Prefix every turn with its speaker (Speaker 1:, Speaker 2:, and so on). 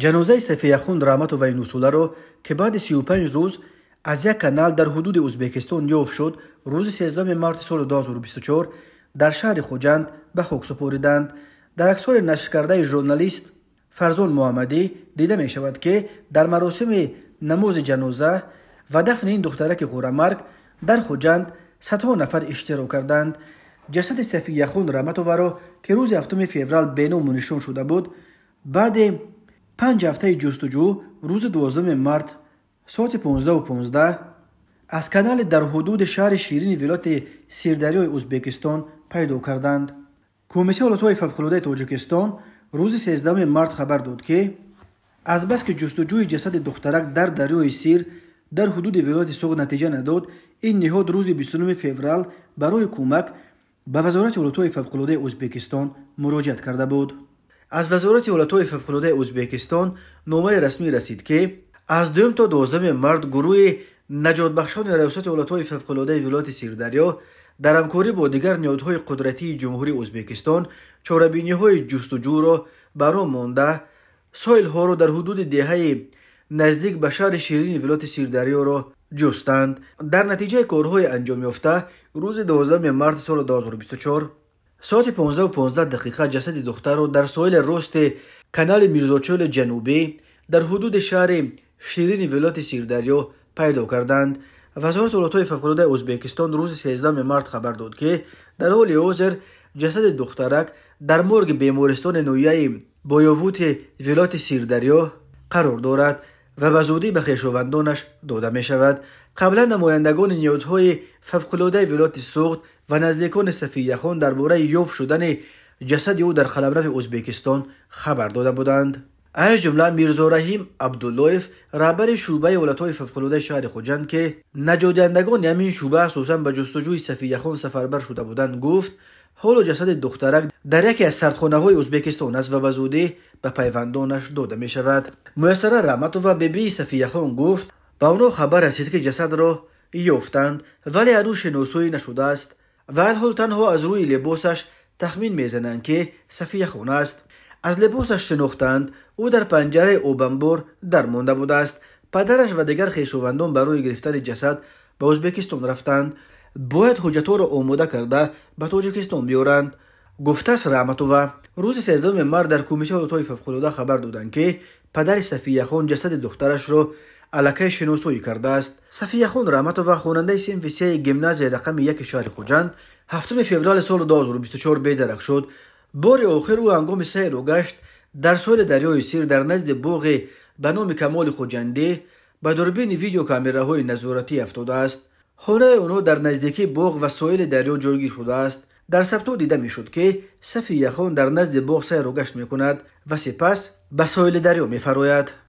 Speaker 1: جنازه سفیه خون رحمت و اینوسوله رو که بعد 35 روز از یک کانال در حدود ازبکستان یوف شد روز 13 مارت سال 2024 در شهر خوجند به خاک سپوریدند در عکسهای نشر کرده ژورنالیست فرزون محمدی دیده می شود که در مراسم نماز جنازه و دفن این دخترک غورمرگ در خوجند صدها نفر اشتراک کردند جسد سفیه خون را که روز 7 فوریه بینو منشون شده بود بعد панҷ ҳафтаи ҷустуҷӯ рӯзи дувоздуи март соати понздаҳу понздаҳ аз канале дар ҳудуди шаҳри ширини вилояти сирдарёи ӯзбекистон пайдо карданд кумитаи ҳолатҳои фавқулодаи тоҷикистон рӯзи сездаҳуи март хабар дод ки азбаски ҷустуҷӯи ҷасади духтарак дар дарёи сир дар ҳудуди вилояти суғ натиҷа надод ин ниҳод рӯзи бистнуи феврал барои кӯмак ба вазорати ҳолатҳои фавқулодаи ӯзбекистон муроҷиат карда буд аз вазорати ҳолатҳои фавқулодаи ӯзбекистон номаи расмӣ расид ки аз дуюм то дувоздуми март гурӯҳи наҷотбахшони раёсати ҳолатҳои фавқулодаи вилояти сирдарё дар ҳамкорӣ бо дигар ниҳодҳои қудратии ҷумҳурии ӯзбекистон чорабиниҳои ҷустуҷӯро баро монда соилҳоро дар ҳудуди деҳаи наздик ба шаҳри ширини вилояти сирдарёро ҷустанд дар натиҷаи корҳои анҷом ёфта рӯзи 12 марти соли 2024 ساعت 15 و 15 دقیقه جسد دختر رو در ساحل راست کانال میرزوچول جنوبی در حدود شهر شیرین ولایت سیردریا پیدا کردند وزارت ولایت‌های فوق‌العاده ازبکستان روز 13 مرد خبر داد که در حال حاضر جسد دخترک در مرگ بیمارستان نویه بایووت ولایت سیردریا قرار دارد و به زودی به خویشاوندانش داده می شود قبلا نمایندگان نیادهای فوق‌العاده ولایت سوخت و نزدیکان صفیه درباره یوف شدن جسد او در خلابراف ازبکستان خبر داده بودند از جمله میرزا رحیم عبداللهف رهبر شعبه ولایت‌های ففقلوده شهر خوجند که نجادندگان یمین شعبه اساسا به جستجوی صفیه خان سفربر شده بودند گفت و جسد دخترک در یکی از های ازبکستان است و به به پیوندانش داده می شود میسره و بیبی صفیه خان گفت با خبر رسید که جسد را یافتند ولی هنوز شناسایی نشده است вайлҳол танҳо аз рӯи либосаш тахмин мезананд ки сафия хон аст аз либосаш шинохтанд ӯ дар панҷараи обанбор дармонда будааст падараш ва дигар хешовандон барои гирифтани ҷасад ба ӯзбекистон рафтанд бояд ҳуҷҷатҳоро омода карда ба тоҷикистон биёранд гуфтас раҳматова рӯзи сездаҳуми мард дар кумитаи олотҳои фавқулода хабар доданд ки падари сафияхон ҷасади духтарашро علکه شنوسوی کرده است صفیه خون و خواننده سیم ویسی گیمنازی رقم یک شهر خوجند هفتم فوریال سال 2024 بیدرک شد بار آخر او انگام سیر و گشت در سال دریای سیر در نزد بوغ به نام کمال خوجنده به دوربین ویدیو های نظارتی افتاده است خانه اونو در نزدیکی بوغ و سایل دریا جایگیر شده است در سبتو دیده شد که صفیه خون در نزد بوغ سیر و گشت کند و سپس به سایل دریا میفرماید